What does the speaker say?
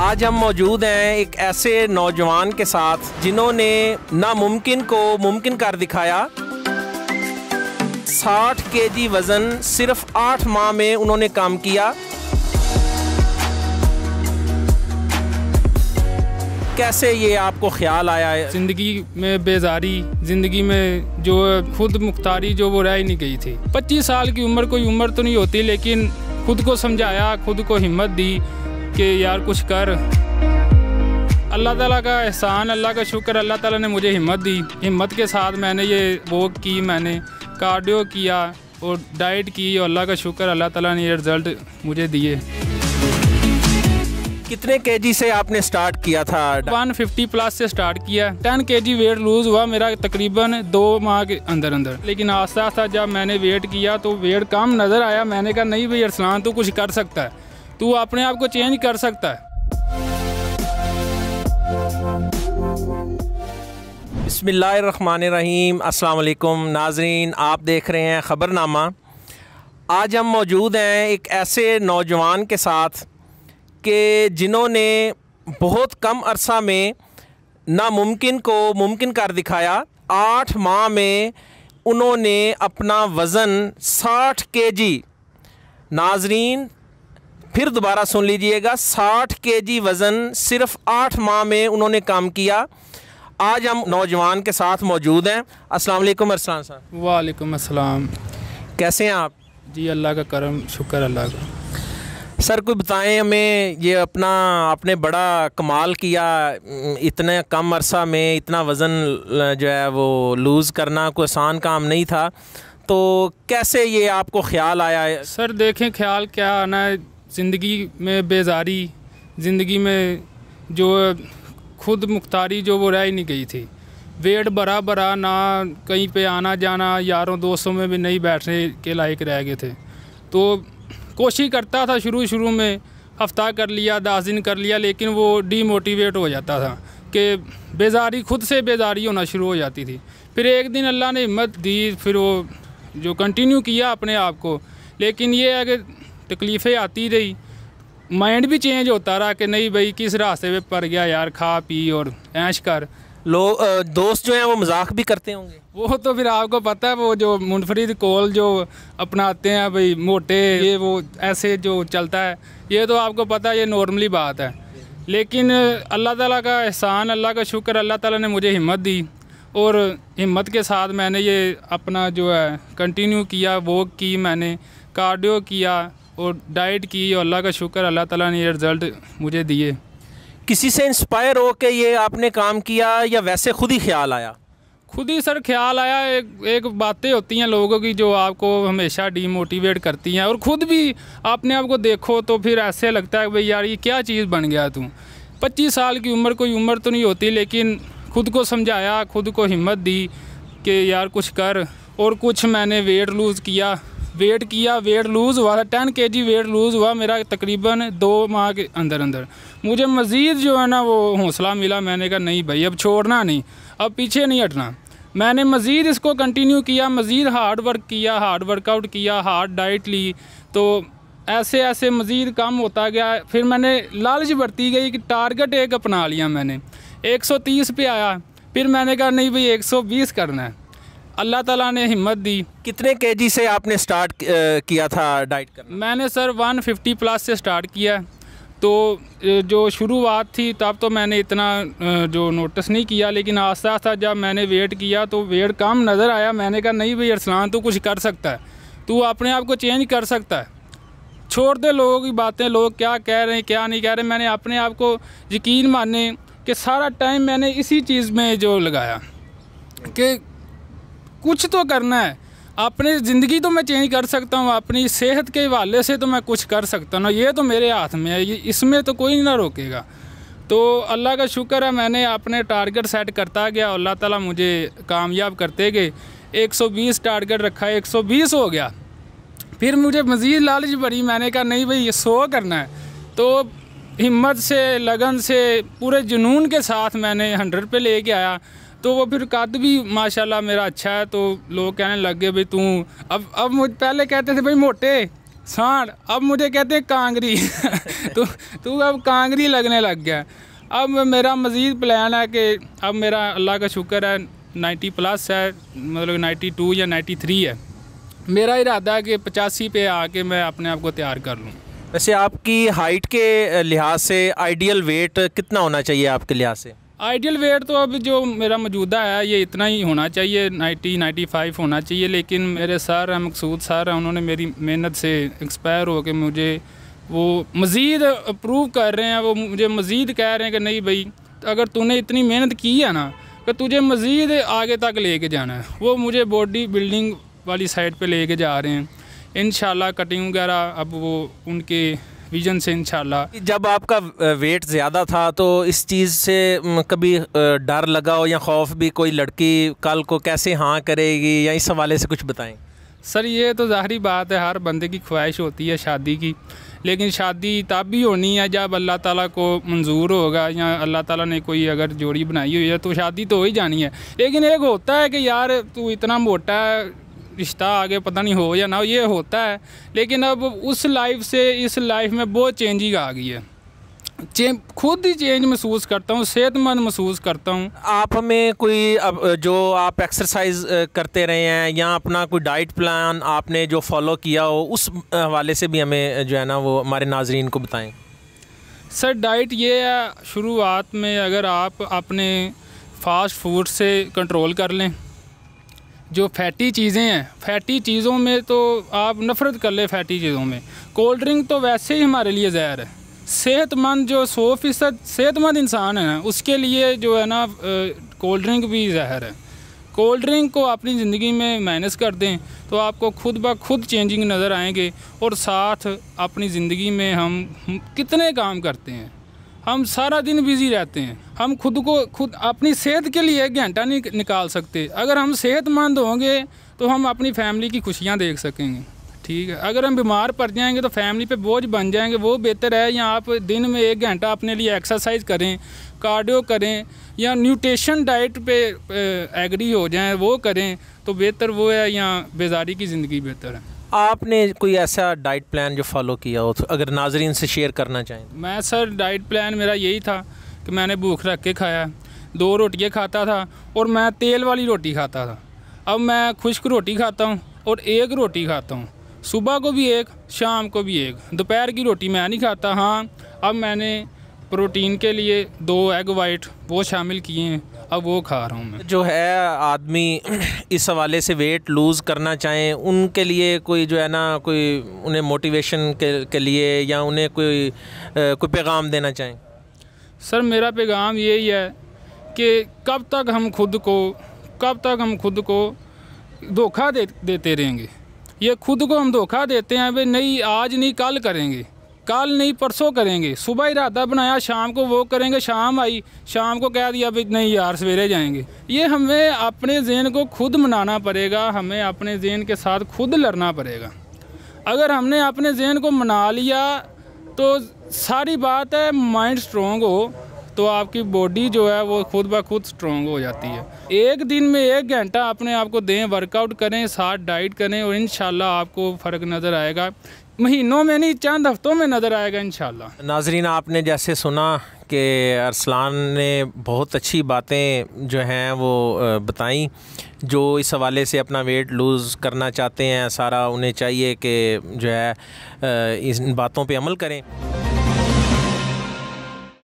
आज हम मौजूद हैं एक ऐसे नौजवान के साथ जिन्होंने नामुमकिन को मुमकिन कर दिखाया 60 केजी वज़न सिर्फ आठ माह में उन्होंने काम किया कैसे ये आपको ख्याल आया है ज़िंदगी में बेजारी ज़िंदगी में जो खुद मुख्तारी जो वो रह ही नहीं गई थी 25 साल की उम्र कोई उम्र तो नहीं होती लेकिन खुद को समझाया खुद को हिम्मत दी कि यार कुछ कर अल्लाह ताला का एहसान अल्लाह का शुक्र अल्लाह ताला ने मुझे हिम्मत दी हिम्मत के साथ मैंने ये वो की मैंने कार्डियो किया और डाइट की और अल्लाह का शुक्र अल्लाह ताला ने ये रिज़ल्ट मुझे दिए कितने केजी से आपने स्टार्ट किया था 150 प्लस से स्टार्ट किया 10 केजी वेट लूज हुआ मेरा तकरीबन दो माह के अंदर अंदर लेकिन आस्ता आस्ता जब मैंने वेट किया तो वेट कम नज़र आया मैंने कहा नहीं भाई अरसलान तो कुछ कर सकता है तू अपने आप को चेंज कर सकता है बसमीम अलकुम नाजरीन आप देख रहे हैं ख़बरनामा आज हम मौजूद हैं एक ऐसे नौजवान के साथ कि जिन्होंने बहुत कम अरसा में नामुमकिन को मुमकिन कर दिखाया आठ माह में उन्होंने अपना वज़न साठ के जी नाजरीन फिर दोबारा सुन लीजिएगा साठ के जी वज़न सिर्फ आठ माह में उन्होंने काम किया आज हम नौजवान के साथ मौजूद हैं अस्सलाम वालेकुम अरसलान साहब वालेकुम अस्सलाम कैसे हैं आप जी अल्लाह का करम शुक्र अल्लाह का सर कोई बताएं हमें ये अपना आपने बड़ा कमाल किया इतने कम अरसा में इतना वज़न जो है वो लूज़ करना कोई आसान काम नहीं था तो कैसे ये आपको ख्याल आया है सर देखें ख्याल क्या आना है ज़िंदगी में बेजारी ज़िंदगी में जो खुद मुख्तारी जो वो रह ही नहीं गई थी वेट बरा बरा ना कहीं पे आना जाना यारों दोस्तों में भी नहीं बैठने के लायक रह गए थे तो कोशिश करता था शुरू शुरू में हफ्ता कर लिया दस दिन कर लिया लेकिन वो डीमोटिवेट हो जाता था कि बेजारी खुद से बेजारी होना शुरू हो जाती थी फिर एक दिन अल्लाह ने हिम्मत दी फिर वो जो कंटिन्यू किया अपने आप को लेकिन ये है कि तकलीफ़ें आती रही माइंड भी चेंज होता रहा कि नहीं भाई किस रास्ते पे पड़ गया यार खा पी और ऐश कर लोग दोस्त जो हैं वो मजाक भी करते होंगे वो तो फिर आपको पता है वो जो मुनफरीद कॉल जो अपनाते हैं भाई मोटे ये वो ऐसे जो चलता है ये तो आपको पता है ये नॉर्मली बात है लेकिन अल्लाह ताला का एहसान अल्लाह का शुक्र अल्लाह ताला ने मुझे हिम्मत दी और हिम्मत के साथ मैंने ये अपना जो है कंटिन्यू किया वॉक की मैंने कार्डियो किया और डाइट की और अल्लाह का शुक्र अल्लाह ताला ने ये रिज़ल्ट मुझे दिए किसी से इंस्पायर हो के ये आपने काम किया या वैसे खुद ही ख्याल आया खुद ही सर ख्याल आया एक एक बातें होती हैं लोगों की जो आपको हमेशा डीमोटिवेट करती हैं और ख़ुद भी आपने आपको देखो तो फिर ऐसे लगता है भाई यार ये क्या चीज़ बन गया तू पच्चीस साल की उम्र कोई उम्र तो नहीं होती लेकिन खुद को समझाया खुद को हिम्मत दी कि यार कुछ कर और कुछ मैंने वेट लूज़ किया वेट किया वेट लूज़ हुआ था टेन के जी वेट लूज़ हुआ मेरा तकरीबन दो माह के अंदर अंदर मुझे मज़ीद जो है ना वो हौसला मिला मैंने कहा नहीं भाई अब छोड़ना नहीं अब पीछे नहीं हटना मैंने मज़ीद इसको कंटिन्यू किया मज़ीद हार्ड वर्क किया हार्ड वर्कआउट किया हार्ड डाइट ली तो ऐसे ऐसे मज़ीद कम होता गया फिर मैंने लालच बरती गई कि टारगेट एक अपना लिया मैंने 130 पे आया फिर मैंने कहा नहीं भाई 120 करना है अल्लाह ताला ने हिम्मत दी कितने केजी से आपने स्टार्ट किया था डाइट करना मैंने सर 150 प्लस से स्टार्ट किया तो जो शुरुआत थी तब तो मैंने इतना जो नोटिस नहीं किया लेकिन आस्ता आस्ता जब मैंने वेट किया तो वेट कम नज़र आया मैंने कहा नहीं भाई अरसलान तू तो कुछ कर सकता है तू अपने आप को चेंज कर सकता है छोड़ दे लोगों की बातें लोग क्या कह रहे हैं क्या नहीं कह रहे मैंने अपने आप को यकीन माने कि सारा टाइम मैंने इसी चीज़ में जो लगाया कि कुछ तो करना है अपनी ज़िंदगी तो मैं चेंज कर सकता हूँ अपनी सेहत के हवाले से तो मैं कुछ कर सकता हूँ ये तो मेरे हाथ में है इसमें तो कोई ना रोकेगा तो अल्लाह का शुक्र है मैंने अपने टारगेट सेट करता गया अल्लाह ताला मुझे कामयाब करते गए 120 टारगेट रखा 120 हो गया फिर मुझे मज़ीद लालच भरी मैंने कहा नहीं भाई ये सौ करना है तो हिम्मत से लगन से पूरे जुनून के साथ मैंने हंड्रेड पे लेके आया तो वो फिर कद भी माशाल्लाह मेरा अच्छा है तो लोग कहने लग गए भाई तू अब अब मुझ पहले कहते थे भाई मोटे सांड अब मुझे कहते हैं कांगरी तो तू अब कांगरी लगने लग गया अब मेरा मज़ीद प्लान है कि अब मेरा अल्लाह का शुक्र है नाइन्टी प्लस है मतलब नाइन्टी टू या नाइन्टी थ्री है मेरा इरादा है कि पचासी पे आके मैं अपने आप को तैयार कर लूँ वैसे आपकी हाइट के लिहाज से आइडियल वेट कितना होना चाहिए आपके लिहाज से आइडियल वेट तो अब जो मेरा मौजूदा है ये इतना ही होना चाहिए 90 95 होना चाहिए लेकिन मेरे सर हैं मकसूद सर हैं उन्होंने मेरी मेहनत से एक्सपायर होकर मुझे वो मज़ीद अप्रूव कर रहे हैं वो मुझे मज़ीद कह रहे हैं कि नहीं भाई अगर तूने इतनी मेहनत की है ना कि तुझे मज़ीद आगे तक ले के जाना है वो मुझे बॉडी बिल्डिंग वाली साइड पर ले के जा रहे हैं इन कटिंग वगैरह अब वो उनके विजन से इंशाल्लाह जब आपका वेट ज़्यादा था तो इस चीज़ से कभी डर लगा हो या खौफ भी कोई लड़की कल को कैसे हाँ करेगी या इस हवाले से कुछ बताएं सर ये तो ज़ाहरी बात है हर बंदे की ख्वाहिश होती है शादी की लेकिन शादी तब भी होनी है जब अल्लाह ताला को मंजूर होगा या अल्लाह ताला ने कोई अगर जोड़ी बनाई हुई है तो शादी तो हो ही जानी है लेकिन एक होता है कि यार तू इतना मोटा है रिश्ता आगे पता नहीं हो या ना हो ये होता है लेकिन अब उस लाइफ से इस लाइफ में बहुत चेंजिंग आ गई है चें खुद ही चेंज महसूस करता हूँ सेहतमंद महसूस करता हूँ आप हमें कोई अब जो आप एक्सरसाइज करते रहे हैं या अपना कोई डाइट प्लान आपने जो फॉलो किया हो उस हवाले से भी हमें जो है ना वो हमारे नाजरीन को बताएं सर डाइट ये है शुरुआत में अगर आप अपने फास्ट फूड से कंट्रोल कर लें जो फैटी चीज़ें हैं फैटी चीज़ों में तो आप नफ़रत कर ले फैटी चीज़ों में कोल्ड ड्रिंक तो वैसे ही हमारे लिए ज़हर है सेहतमंद जो सौ फीसद सेहतमंद इंसान है ना उसके लिए जो है ना कोल्ड ड्रिंक भी जहर है कोल्ड ड्रिंक को अपनी ज़िंदगी में माइनस कर दें तो आपको खुद ब खुद चेंजिंग नज़र आएंगे और साथ अपनी ज़िंदगी में हम कितने काम करते हैं हम सारा दिन बिजी रहते हैं हम खुद को खुद अपनी सेहत के लिए एक घंटा नहीं निकाल सकते अगर हम सेहतमंद होंगे तो हम अपनी फैमिली की खुशियाँ देख सकेंगे ठीक है अगर हम बीमार पड़ जाएंगे तो फैमिली पे बोझ बन जाएंगे वो बेहतर है या आप दिन में एक घंटा अपने लिए एक्सरसाइज करें कार्डियो करें या न्यूट्रिशन डाइट पे एग्री हो जाएं वो करें तो बेहतर वो है या बेजारी की ज़िंदगी बेहतर है आपने कोई ऐसा डाइट प्लान जो फॉलो किया हो तो अगर नाजरीन से शेयर करना चाहें मैं सर डाइट प्लान मेरा यही था कि मैंने भूख रख के खाया दो रोटियाँ खाता था और मैं तेल वाली रोटी खाता था अब मैं खुश्क रोटी खाता हूँ और एक रोटी खाता हूँ सुबह को भी एक शाम को भी एक दोपहर की रोटी मैं नहीं खाता हाँ अब मैंने प्रोटीन के लिए दो एग वाइट वो शामिल किए हैं अब वो खा रहा हूँ मैं जो है आदमी इस हवाले से वेट लूज़ करना चाहें उनके लिए कोई जो है ना कोई उन्हें मोटिवेशन के, के लिए या उन्हें कोई कोई पैगाम देना चाहें सर मेरा पैगाम यही है कि कब तक हम खुद को कब तक हम खुद को धोखा दे, देते रहेंगे ये खुद को हम धोखा देते हैं भाई नहीं आज नहीं कल करेंगे कल नहीं परसों करेंगे सुबह इरादा बनाया शाम को वो करेंगे शाम आई शाम को कह दिया भाई नहीं यार सवेरे जाएंगे ये हमें अपने जहन को खुद मनाना पड़ेगा हमें अपने जहन के साथ खुद लड़ना पड़ेगा अगर हमने अपने जहन को मना लिया तो सारी बात है माइंड स्ट्रोंग हो तो आपकी बॉडी जो है वो खुद ब खुद स्ट्रॉन्ग हो जाती है एक दिन में एक घंटा अपने आप को दें वर्कआउट करें साथ डाइट करें और इन आपको फ़र्क नज़र आएगा महीनों में नहीं चंद हफ्तों में नज़र आएगा इन नाजरीन आपने जैसे सुना कि अरसलान ने बहुत अच्छी बातें जो हैं वो बताई जो इस हवाले से अपना वेट लूज़ करना चाहते हैं सारा उन्हें चाहिए कि जो है इन बातों पे अमल करें